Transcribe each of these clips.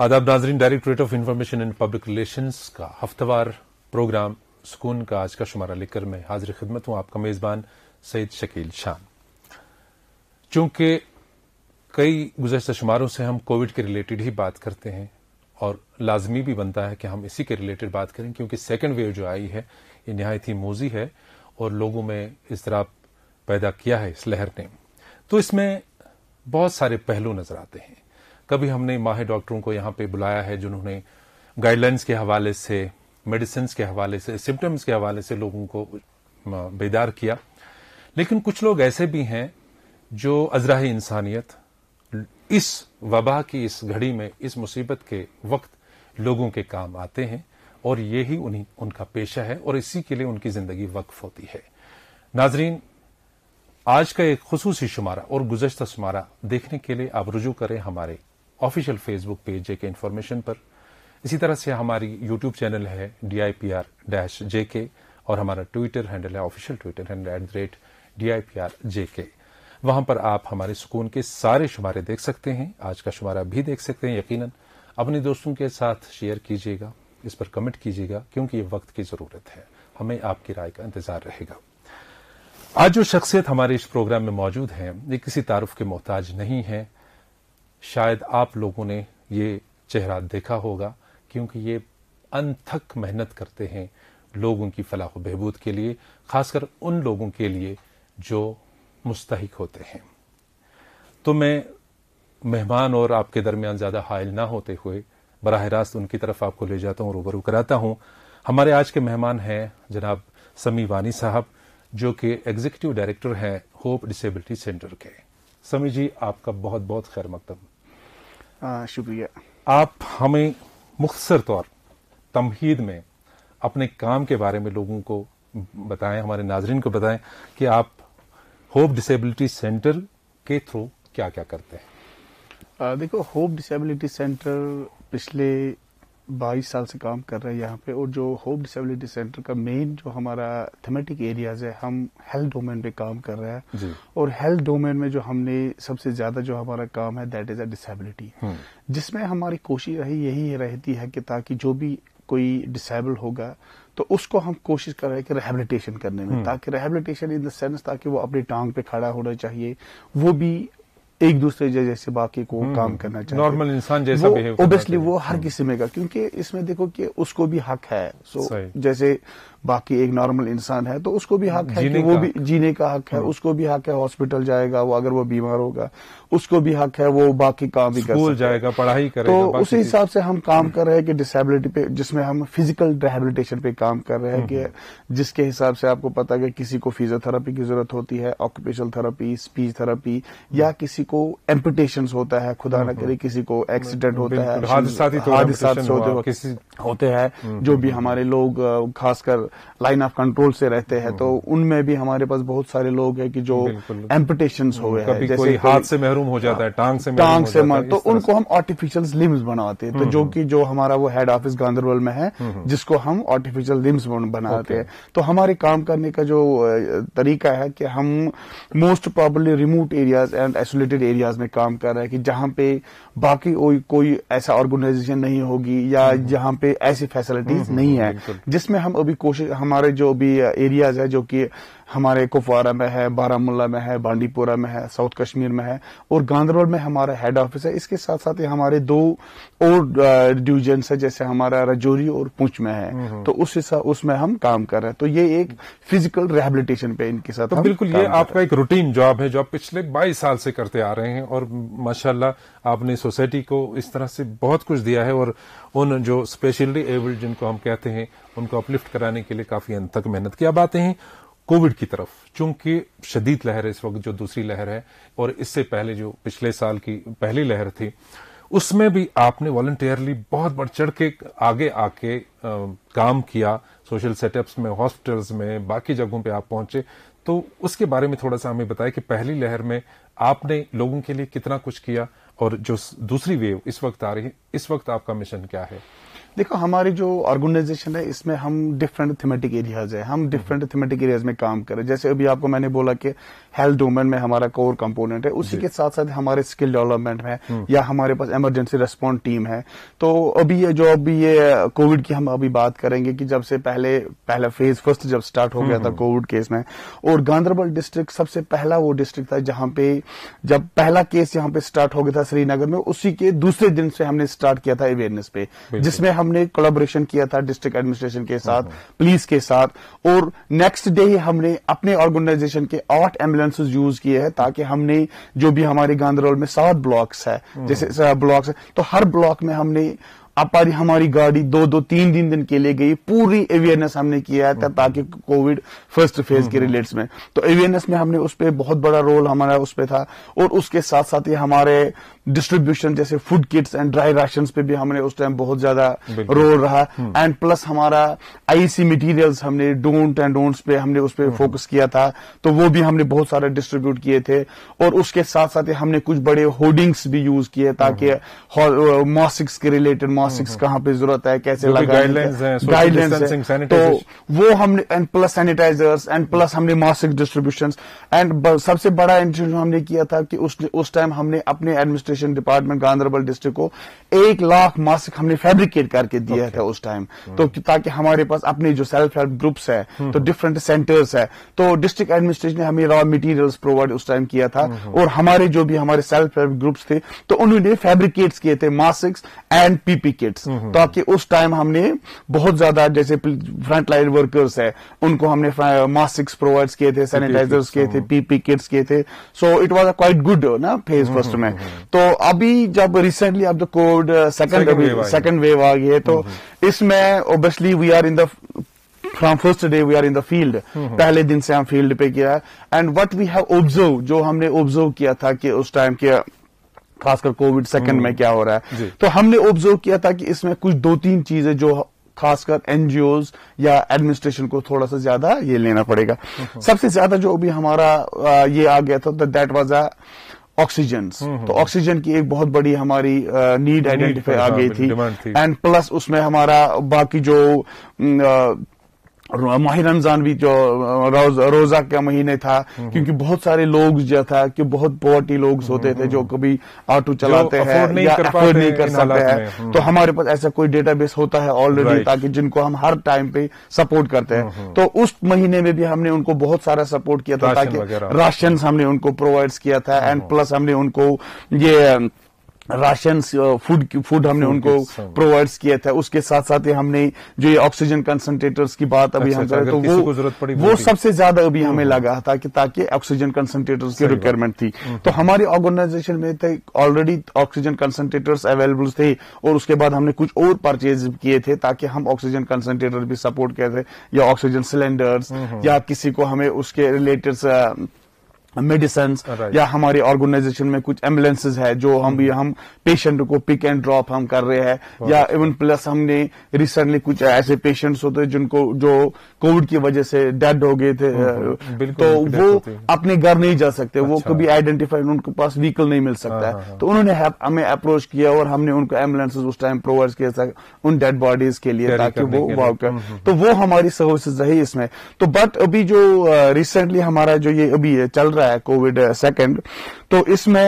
आदाब नाजरीन directorate of information and public relation का हफ्तावार प्रोग्राम सुकून का आज का शुमारा लेकर मैं हाजिर खिदमत हूं आपका मेजबान सईद शकील शान चूंकि कई गुजशत शुमारों से हम कोविड के रिलेटेड ही बात करते हैं और लाजमी भी बनता है कि हम इसी के रिलेटेड बात करें क्योंकि सेकेंड वेव जो आई है ये नहायत ही मोजी है और लोगों में इस तरह पैदा किया है इस लहर ने तो इसमें बहुत सारे पहलू नजर आते हैं कभी हमने माहिर डॉक्टरों को यहाँ पे बुलाया है जिन्होंने गाइडलाइंस के हवाले से मेडिसिन के हवाले से सिम्टम्स के हवाले से लोगों को बेदार किया लेकिन कुछ लोग ऐसे भी हैं जो अजराही इंसानियत इस वबा की इस घड़ी में इस मुसीबत के वक्त लोगों के काम आते हैं और यही उन्हीं उनका पेशा है और इसी के लिए उनकी जिंदगी वक्फ होती है नाजरीन आज का एक खसूसी शुमारा और गुजश्ता शुमारा देखने के लिए आप रुजू करें हमारे ऑफिशियल फेसबुक पेज जे के इन्फॉर्मेशन पर इसी तरह से हमारी यूट्यूब चैनल है D I P R dash J K और हमारा ट्विटर हैंडल है official Twitter handle at the rate D I P R J वहां पर आप हमारे सुकून के सारे शुमारे देख सकते हैं आज का शुमारा भी देख सकते हैं यकीनन अपने दोस्तों के साथ शेयर कीजिएगा इस पर कमेंट कीजिएगा क्योंकि ये वक्त की जरूरत है हमें आपकी राय का इंतजार रहेगा आज जो शख्सियत हमारे इस प्रोग्राम में मौजूद है ये किसी तारुफ के मोहताज नहीं है शायद आप लोगों ने ये चेहरा देखा होगा क्योंकि ये अनथक मेहनत करते हैं लोगों की फलाह बहबूद के लिए खासकर उन लोगों के लिए जो मुस्तक होते हैं तो मैं मेहमान और आपके दरमियान ज़्यादा हायल ना होते हुए बरह रास्त उनकी तरफ आपको ले जाता हूँ रूबरू कराता हूँ हमारे आज के मेहमान हैं जनाब समी वानी साहब जो कि एग्जीक्यूटिव डायरेक्टर हैं होप डिसेबिलिटी सेंटर के समी जी आपका बहुत बहुत खैर मकदम हाँ, शुक्रिया आप हमें मुख्तर तौर तमहीद में अपने काम के बारे में लोगों को बताएं हमारे नाजरन को बताएं कि आप होप डिसेबिलिटी सेंटर के थ्रू क्या क्या करते हैं देखो होप डिसेबिलिटी सेंटर पिछले बाईस साल से काम कर रहे हैं यहाँ पे और जो होप डिसेबिलिटी सेंटर का मेन जो हमारा थेमेटिक एरियाज है हम हेल्थ डोमेन पे काम कर रहे हैं और हेल्थ डोमेन में जो हमने सबसे ज्यादा जो हमारा काम है दैट इज अ डिसेबिलिटी जिसमें हमारी कोशिश रही यही रहती है कि ताकि जो भी कोई डिसेबल होगा तो उसको हम कोशिश कर रहे हैं कि रिहेबिलिटेशन करने में हम्म। ताकि रिहेबिलिटेशन इन द सेंस ताकि वो अपनी टांग पे खड़ा होना चाहिए वो भी एक दूसरे जैसे बाकी को हम्म। काम करना चाहिए नॉर्मल इंसान जैसा बिहेव ओबियसली वो हर हम्म। किसी में का क्योंकि इसमें देखो कि उसको भी हक है सो जैसे बाकी एक नॉर्मल इंसान है तो उसको भी हक है कि वो भी जीने का हक है हाँ। उसको भी हक है हॉस्पिटल जाएगा वो अगर वो बीमार होगा उसको भी हक है वो बाकी काम भी कर जाएगा पढ़ाई करेगा तो उसी हिसाब से हम काम कर रहे हैं कि डिसेबिलिटी पे जिसमें हम फिजिकल रिहेबिलिटेशन पे काम कर रहे हैं कि हम्म। जिसके हिसाब से आपको पता है कि किसी को फिजियोथेरापी की जरूरत होती है ऑक्यूपेशनल थेरेपी स्पीच थेरेपी या हम्म। किसी को एम्पिटेशन होता है खुदा ना हम्म। करे किसी को एक्सीडेंट होता है होते हैं हम्म, जो हम्म, भी हम्म। हमारे लोग खासकर लाइन ऑफ कंट्रोल से रहते हैं तो उनमें भी हमारे पास बहुत सारे लोग हैं कि जो एम्पिटेशन हो गए कोई हाथ से महरूम हो जाता है हाँ, टांग से टांग से मर तो उनको हम आर्टिफिशियल लिम्स बनाते हैं तो जो कि जो हमारा वो हेड ऑफिस गांधरबल में है जिसको हम आर्टिफिशियल लिम्स बनाते हैं तो हमारे काम करने का जो तरीका है कि हम most probably remote areas and isolated areas में काम कर रहे हैं कि जहां पे बाकी कोई ऐसा ऑर्गेनाइजेशन नहीं होगी या जहां पे ऐसी फैसिलिटीज हम्म, हम्म, नहीं हम्म, है जिसमें हम अभी कोशिश हमारे जो अभी एरियाज है जो कि हमारे कुपवारा में है बारामूला में है बांडीपोरा में है साउथ कश्मीर में है और गांधरबल में हमारा हेड ऑफिस है इसके साथ साथ हमारे दो और डिविजन है जैसे हमारा रजौरी और पूछ में है हम्म, हम्म। तो उस उसमें हम काम कर रहे हैं तो ये एक फिजिकल रिहेबिलिटेशन पे इनके साथ तो बिल्कुल ये आपका एक रूटीन जॉब है जो आप पिछले बाईस साल से करते आ रहे हैं और माशाला आपने सोसाइटी को इस तरह से बहुत कुछ दिया है और उन जो स्पेशली एबल्ड जिनको हम कहते हैं उनको अपलिफ्ट कराने के लिए काफी अंत तक मेहनत किया बातें हैं कोविड की तरफ चूंकि शदीद लहर इस वक्त जो दूसरी लहर है और इससे पहले जो पिछले साल की पहली लहर थी उसमें भी आपने वॉल्टियरली बहुत बढ़ चढ़ के आगे आके आ, काम किया सोशल सेटअप्स में हॉस्पिटल्स में बाकी जगहों पे आप पहुंचे तो उसके बारे में थोड़ा सा हमें बताया कि पहली लहर में आपने लोगों के लिए कितना कुछ किया और जो दूसरी वेव इस वक्त आ रही है इस वक्त आपका मिशन क्या है देखो हमारी जो ऑर्गेनाइजेशन है इसमें हम डिफरेंट थीमेटिक एरियाज है हम डिफरेंट थीमेटिक एरियाज में काम करें जैसे अभी आपको मैंने बोला कि हेल्थ डोमेन में हमारा कोर कंपोनेंट है उसी के साथ साथ हमारे स्किल डेवलपमेंट में हम्म। या हमारे पास इमरजेंसी रेस्पॉन्स टीम है तो अभी ये जो अभी ये कोविड की हम अभी बात करेंगे कि जब से पहले पहला फेज फर्स्ट जब स्टार्ट हो गया था कोविड हम्म। केस में और गांधरबल डिस्ट्रिक्ट सबसे पहला वो डिस्ट्रिक्ट था जहां पे जब पहला केस यहाँ पे स्टार्ट हो गया था श्रीनगर में उसी के दूसरे दिन से हमने स्टार्ट किया था अवेयरनेस पे जिसमें हमने कोलाबोरेशन किया था डिस्ट्रिक्ट एडमिनिस्ट्रेशन के साथ पुलिस हम्म। के साथ और नेक्स्ट डे हमने अपने ऑर्गेनाइजेशन के आठ एम्बुलेंस एम्बुलेंसेज यूज किए हैं ताकि हमने जो भी हमारे गांधरबल में सात ब्लॉक्स है जैसे ब्लॉक्स है तो हर ब्लॉक में हमने हमारी हमारी गाड़ी दो दो तीन दिन दिन के लिए गई पूरी अवेयरनेस हमने किया था ताकि कोविड फर्स्ट फेज के रिलेट्स हम्म। में तो अवेयरनेस में हमने उस पर बहुत बड़ा रोल हमारा उस पर था और उसके साथ साथ ही हमारे डिस्ट्रीब्यूशन जैसे food kits and dry ration पे भी हमने उस टाइम बहुत ज्यादा रोल रहा एंड हम्म। प्लस हमारा आईसी मटेरियल्स हमने डोंट एंड डोंट्स पे हमने उस पर फोकस हम्म। किया था तो वो भी हमने बहुत सारे डिस्ट्रीब्यूट किए थे और उसके साथ साथ हमने कुछ बड़े होर्डिंग्स भी यूज किए ताकि मॉसिक्स के रिलेटेड मास्क कहाँ पे जरूरत है कैसे गाइडलाइंस है तो वो हमने and plus sanitizers and plus हमने मास्क डिस्ट्रीब्यूशन एंड सबसे बड़ा इंटरव्यू हमने किया था कि उस उस टाइम हमने अपने एडमिनिस्ट्रेशन डिपार्टमेंट गांधरबल डिस्ट्रिक्ट को एक लाख मास्क हमने फेब्रिकेट करके दिया okay. था उस टाइम hmm। तो ताकि हमारे पास अपने जो सेल्फ हेल्प ग्रुप्स है तो डिफरेंट सेंटर्स है तो डिस्ट्रिक्ट एडमिनिस्ट्रेशन ने हमें रॉ मटेरियल्स प्रोवाइड उस टाइम किया था hmm। और हमारे जो भी हमारे सेल्फ हेल्प ग्रुप्स थे तो उन्होंने फेब्रिकेट्स किए थे mask and PP hmm, hmm. तो ताकि उस टाइम हमने बहुत ज्यादा जैसे फ्रंट लाइन वर्कर्स है उनको हमने मास्क प्रोवाइड किए थे सैनिटाइजर्स किए थे पीपी हाँ। किट्स किए थे so it was a quite good ना फेज फर्स्ट हम्म, में तो अभी जब रिसेंटली अब the COVID second second wave आ गई है तो इसमें obviously we are in the from first day we are in the field पहले दिन से हम फील्ड पे किया है and what we have observe जो हमने ऑब्जर्व किया था कि उस टाइम के खासकर कोविड सेकंड में हम्म। क्या हो रहा है तो हमने ऑब्जर्व किया था कि इसमें कुछ दो तीन चीजें जो खासकर एनजीओ या एडमिनिस्ट्रेशन को थोड़ा सा ज्यादा ये लेना पड़ेगा हम्म। सबसे ज्यादा जो अभी हमारा ये आ गया था दैट वॉज अ ऑक्सीजन तो ऑक्सीजन की एक बहुत बड़ी हमारी नीड आइडेंटिफाई आ हाँ, गई थी एंड प्लस उसमें हमारा बाकी जो माह रमजान भी जो रोज, रोजा का महीने था क्योंकि बहुत सारे लोग जो था कि बहुत पॉवर्टी लोग होते थे जो कभी ऑटो चलाते हैं या अफोर्ड नहीं कर सकते हैं तो हम्म। हमारे पास ऐसा कोई डेटाबेस होता है ऑलरेडी ताकि जिनको हम हर टाइम पे सपोर्ट करते हैं तो उस महीने में भी हमने उनको बहुत सारा सपोर्ट किया था ताकि राशन हमने उनको प्रोवाइड किया था एंड प्लस हमने उनको ये राशन फूड फूड हमने उनको प्रोवाइड्स हाँ। किया था उसके साथ साथ ही हमने जो ये ऑक्सीजन कंसंट्रेटर्स की बात अभी अच्छा, हम कर अच्छा, तो वो पड़ी वो सबसे ज्यादा अभी हमें हम्म। लगा था कि ताकि ऑक्सीजन कंसंट्रेटर्स की रिक्वायरमेंट थी हम्म। तो हमारी ऑर्गेनाइजेशन में थे ऑलरेडी ऑक्सीजन कंसंट्रेटर्स अवेलेबल थे और उसके बाद हमने कुछ और परचेज किए थे ताकि हम ऑक्सीजन कंसनट्रेटर भी सपोर्ट कर या ऑक्सीजन हम्म, सिलेंडर्स या किसी को हमें उसके रिलेटेड मेडिसन right. या हमारी ऑर्गेनाइजेशन में कुछ एम्बुलेंसेज है जो हम भी hmm. हम पेशेंट को पिक एंड ड्रॉप हम कर रहे हैं या इवन प्लस हमने रिसेंटली कुछ ऐसे पेशेंट्स होते हैं जिनको जो कोविड की वजह से डेड हो गए थे hmm, hmm. Uh, तो वो अपने घर नहीं जा सकते अच्छा। वो कभी आइडेंटिफाइड उनके पास व्हीकल नहीं मिल सकता है हाँ, हाँ, हाँ। तो उन्होंने हमें अप्रोच किया और हमने उनको एम्बुलेंसेज उस टाइम प्रोवाइड किया उन डेड बॉडीज के लिए ताकि वो वॉक कर तो वो हमारी सर्विसेज रही इसमें तो बट अभी जो रिसेंटली uh, हमारा जो ये अभी चल रहा रहा है कोविड सेकेंड तो इसमें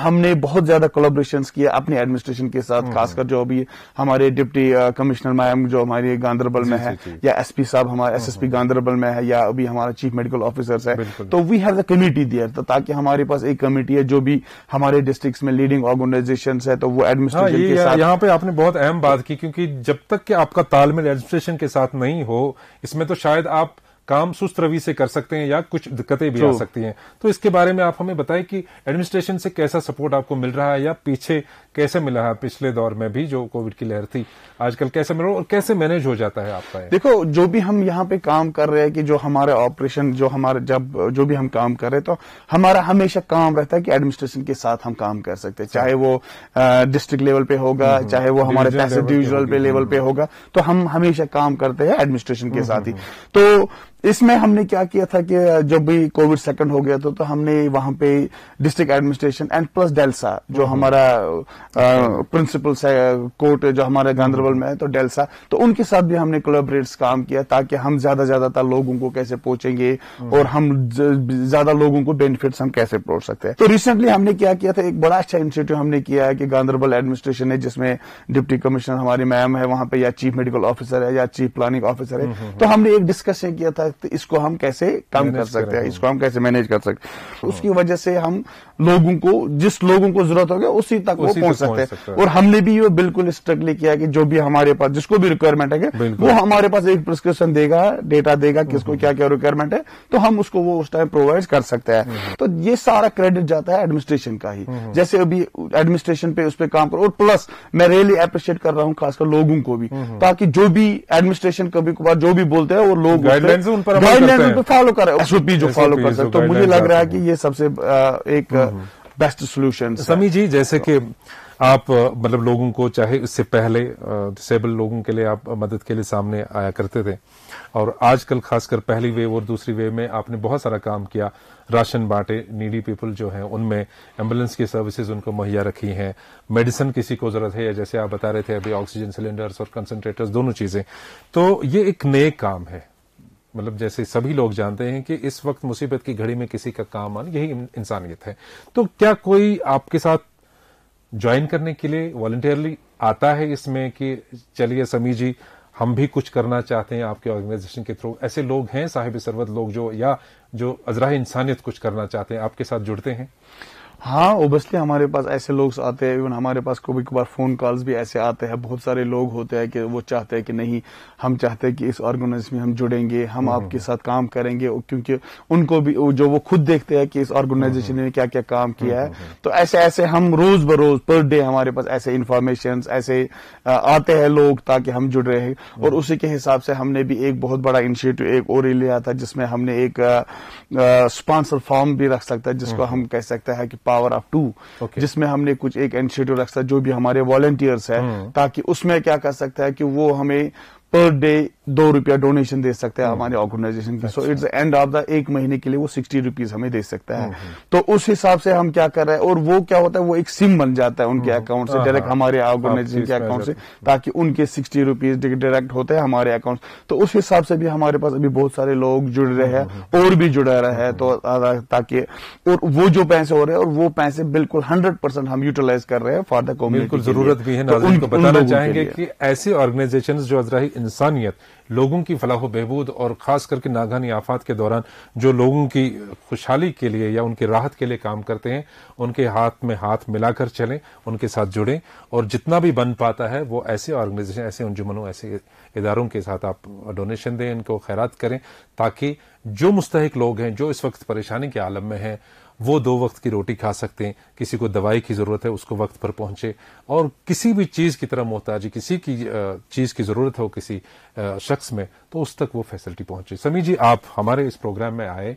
हमने बहुत ज्यादा कोलाब्रेशन किया अपने एडमिनिस्ट्रेशन के साथ हम्म, खासकर हम्म। जो अभी हमारे डिप्टी कमिश्नर मैम जो हमारे गांधरबल में है या एसपी साहब हमारे एसएसपी हम्म, गांधरबल में है या अभी हमारा चीफ मेडिकल ऑफिसर है तो we have the committee there तो ताकि हमारे पास एक कमेटी है जो भी हमारे डिस्ट्रिक्ट में लीडिंग ऑर्गेनाइजेशन है तो वो एडमिनिस्ट्रेशन हाँ, के साथ यहाँ पे आपने बहुत अहम बात की क्योंकि जब तक कि आपका तालमेल एडमिनिस्ट्रेशन के साथ नहीं हो इसमें तो शायद आप काम सुस्त रवि से कर सकते हैं या कुछ दिक्कतें भी आ सकती हैं तो इसके बारे में आप हमें बताएं कि एडमिनिस्ट्रेशन से कैसा सपोर्ट आपको मिल रहा है या पीछे कैसे मिला है पिछले दौर में भी जो कोविड की लहर थी आजकल कैसे मिल रहा और कैसे मैनेज हो जाता है आपका है? देखो जो भी हम यहाँ पे काम कर रहे हैं कि जो हमारे ऑपरेशन जो हमारे जब जो भी हम काम कर रहे हैं तो हमारा हमेशा काम रहता है कि एडमिनिस्ट्रेशन के साथ हम काम कर सकते हैं चाहे वो डिस्ट्रिक्ट लेवल पे होगा हम्म, हम्म। चाहे वो हमारे डिविजनल पे लेवल हम्म। पे होगा तो हम हमेशा काम करते हैं एडमिनिस्ट्रेशन के साथ ही तो इसमें हमने क्या किया था कि जब भी कोविड सेकंड हो गया था तो हमने वहां पे district administration and plus DLSA जो हम्म। हमारा प्रिंसिपल कोर्ट जो हमारे हम्म। गांधरबल में है तो डेल्सा तो उनके साथ भी हमने कोलेबरेट काम किया ताकि हम ज्यादा ज्यादातर लोगों को कैसे पहुंचेंगे हम्म। और हम ज्यादा लोगों को बेनिफिट हम कैसे पहुंच सकते हैं तो रिसेंटली हमने क्या किया था एक बड़ा अच्छा इंस्टीट्यूट हमने किया है कि गांधरबल एडमिनिस्ट्रेशन है जिसमें डिप्टी कमिश्नर हमारी मैम है वहां पे या चीफ मेडिकल ऑफिसर है या चीफ प्लानिंग ऑफिसर है तो हमने एक डिस्कशन किया था सकते इसको हम कैसे कम कर सकते हैं इसको हम कैसे मैनेज कर सकते हाँ। उसकी वजह से हम लोगों को जिस लोगों को जरूरत होगी उसी तक उसी वो पहुंच सकते हैं और हमने भी ये बिल्कुल स्ट्रगल किया कि जो भी हमारे पास जिसको भी रिक्वायरमेंट है वो हमारे पास एक प्रिस्क्रिप्शन देगा डेटा देगा किसको क्या क्या रिक्वायरमेंट है तो हम उसको वो उस टाइम प्रोवाइड कर सकते हैं हम्म। तो ये सारा क्रेडिट जाता है एडमिनिस्ट्रेशन का ही हम्म। जैसे अभी एडमिनिस्ट्रेशन पे उस पर काम करो और प्लस मैं रियली अप्रिशिएट कर रहा हूँ खासकर लोगों को भी हम्म। ताकि जो भी एडमिनिस्ट्रेशन कभी कभार जो भी बोलते हैं वो लोग गाइडलाइंस उन पर गाइडलाइन पे फॉलो कर एसओपी जो फॉलो कर सकते तो मुझे लग रहा है कि ये सबसे एक बेस्ट हम्म, सोल्यूशन हम्म। समी जी जैसे कि आप मतलब लोगों को चाहे इससे पहले डिसेबल लोगों के लिए आप मदद के लिए सामने आया करते थे और आजकल खासकर पहली वेव और दूसरी वेव में आपने बहुत सारा काम किया राशन बांटे नीडी पीपल जो हैं उनमें एम्बुलेंस की सर्विसेज उनको मुहैया रखी हैं मेडिसिन किसी को जरूरत है या जैसे आप बता रहे थे अभी ऑक्सीजन सिलेंडर्स और कंसनट्रेटर्स दोनों चीजें तो ये एक नए काम है मतलब जैसे सभी लोग जानते हैं कि इस वक्त मुसीबत की घड़ी में किसी का काम आना यही इंसानियत है तो क्या कोई आपके साथ ज्वाइन करने के लिए वॉलंटियरली आता है इसमें कि चलिए समी जी हम भी कुछ करना चाहते हैं आपके ऑर्गेनाइजेशन के थ्रू ऐसे लोग हैं साहिब सरवत लोग जो या जो अजरा इंसानियत कुछ करना चाहते हैं आपके साथ जुड़ते हैं हाँ ओबियसली हमारे पास ऐसे लोग आते हैं इवन हमारे पास कभी कभार फोन कॉल्स भी ऐसे आते हैं बहुत सारे लोग होते हैं कि वो चाहते हैं कि नहीं हम चाहते हैं कि इस ऑर्गेनाइज में हम जुड़ेंगे हम हम्म, आपके हम्म। साथ काम करेंगे क्योंकि उनको भी जो वो खुद देखते हैं कि इस ऑर्गेनाइजेशन हम्म, ने क्या क्या काम किया है तो ऐसे ऐसे हम रोज ब रोज पर डे हमारे पास ऐसे इन्फॉर्मेशन ऐसे आते हैं लोग ताकि हम जुड़ रहे हैं और उसी के हिसाब से हमने भी एक बहुत बड़ा इनिशिएटिव एक और लिया था जिसमें हमने एक स्पॉन्सर फॉर्म भी रख सकता है जिसको हम कह सकते हैं कि पावर ऑफ टू जिसमें हमने कुछ एक इनिशिएटिव रखा जो भी हमारे वॉलेंटियर्स है हम्म। ताकि उसमें क्या कर सकता है कि वो हमें पर डे दो रुपया डोनेशन दे सकते हैं हम्म। हमारे ऑर्गेनाइजेशन की so it's end of the एक महीने के लिए वो सिक्सटी रुपीज हमें दे सकता है हम्म, हम्म। तो उस हिसाब से हम क्या कर रहे हैं और वो क्या होता है वो एक सिम बन जाता है उनके अकाउंट से डायरेक्ट हाँ, हाँ। हमारे ऑर्गेनाइजेशन के अकाउंट से ताकि उनके सिक्सटी रुपीज डायरेक्ट होते हैं हमारे अकाउंट तो उस हिसाब से भी हमारे पास अभी बहुत सारे लोग जुड़ रहे हैं और भी जुड़ा रहे हैं तो ताकि और वो जो पैसे हो रहे हैं और वो पैसे बिल्कुल हंड्रेड परसेंट हम यूटिलाइज कर रहे हैं फॉर द बिल्कुल जरूरत भी है तो ऐसी ऑर्गेनाइजेशन जो इंसानियत लोगों की फलाह व बहबूद और ख़ास करके नागानी आफात के दौरान जो लोगों की खुशहाली के लिए या उनकी राहत के लिए काम करते हैं उनके हाथ में हाथ मिलाकर चलें उनके साथ जुड़ें और जितना भी बन पाता है वो ऐसे ऑर्गेनाइजेशन ऐसे अंजुमनों ऐसे इदारों के साथ आप डोनेशन दें इनको खैरात करें ताकि जो मुस्तक लोग हैं जो इस वक्त परेशानी के आलम में हैं वो दो वक्त की रोटी खा सकते हैं किसी को दवाई की ज़रूरत है उसको वक्त पर पहुंचे और किसी भी चीज़ की तरह मोहताजी किसी की चीज़ की ज़रूरत हो किसी शख्स में तो उस तक वो फैसिलिटी पहुंचे समी जी आप हमारे इस प्रोग्राम में आए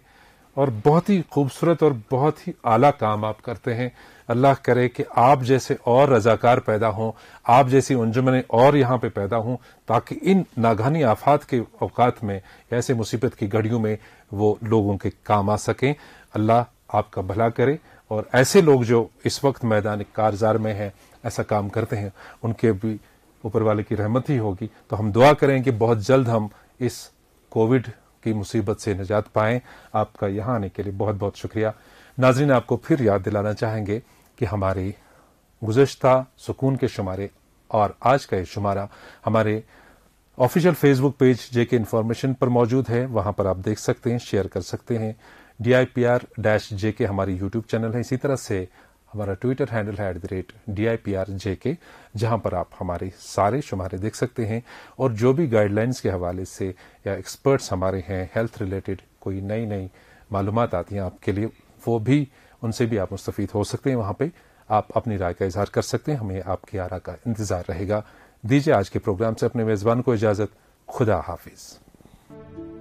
और बहुत ही खूबसूरत और बहुत ही आला काम आप करते हैं अल्लाह करे कि आप जैसे और रजाकार पैदा हों आप जैसी उंजमने और यहाँ पे पैदा हों ताकि इन नागानी आफात के अवकात में ऐसे मुसीबत की घड़ियों में वो लोगों के काम आ सकें अल्लाह आपका भला करे और ऐसे लोग जो इस वक्त मैदान कारजार में हैं ऐसा काम करते हैं उनके भी ऊपर वाले की रहमत ही होगी तो हम दुआ करें कि बहुत जल्द हम इस कोविड की मुसीबत से निजात पाएं आपका यहाँ आने के लिए बहुत बहुत शुक्रिया नाजरीन आपको फिर याद दिलाना चाहेंगे कि हमारे गुजशत सुकून के शुमारे और आज का ये शुमारा हमारे official Facebook page JK information पर मौजूद है वहां पर आप देख सकते हैं शेयर कर सकते हैं D I P R dash J K हमारी यूट्यूब चैनल है इसी तरह से हमारा ट्विटर हैंडल है at the rate D I P R J K जहां पर आप हमारे सारे शुमारे देख सकते हैं और जो भी गाइडलाइंस के हवाले से या एक्सपर्ट्स हमारे हैं हेल्थ रिलेटेड कोई नई नई मालूम आती हैं आपके लिए वो भी उनसे भी आप मुस्तफ़ हो सकते हैं वहां पर आप अपनी राय का इजहार कर सकते हैं हमें आपकी आरा का इंतज़ार रहेगा दीजिए आज के प्रोग्राम से अपने मेज़बान को इजाज़त खुदा हाफिज़